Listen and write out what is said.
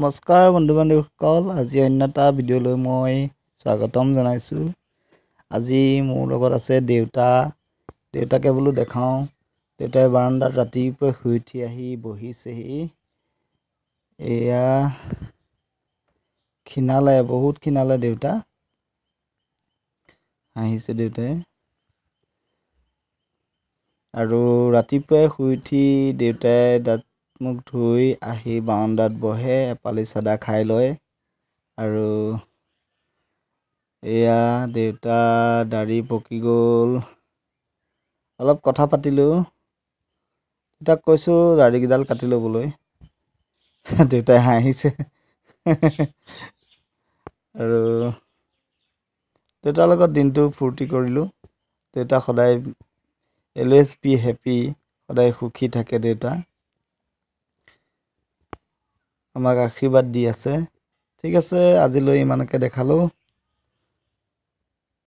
নমস্কাৰ বন্ধু বান্ধৱীসকল আজি অন্য এটা ভিডিঅ'লৈ মই স্বাগতম জনাইছোঁ আজি মোৰ লগত আছে দেউতা দেউতাকে বোলো দেখাওঁ দেউতাই বাৰান্দাত ৰাতিপুৱাই শুই উঠি আহি বহিছেহি এয়া খীণালে বহুত খীণালে দেউতা হাঁহিছে দেউতাই আৰু ৰাতিপুৱাই শুই উঠি দেউতাই দাঁত মুখ ধুই আহি বাৰাণ্ডাত বহে এপালি চাদা খাই লয় আৰু এয়া দেউতা দাড়ি পকি গ'ল অলপ কথা পাতিলোঁ দেউতাক কৈছোঁ দাড়িকিডাল কাটি ল'বলৈ দেউতাই হাঁহিছে আৰু দেউতাৰ লগত দিনটো ফূৰ্তি কৰিলোঁ দেউতা সদায় এল এছ পি হেপী সদায় সুখী থাকে দেউতা আমাক আশীৰ্বাদ দি আছে ঠিক আছে আজিলৈ ইমানকে দেখালোঁ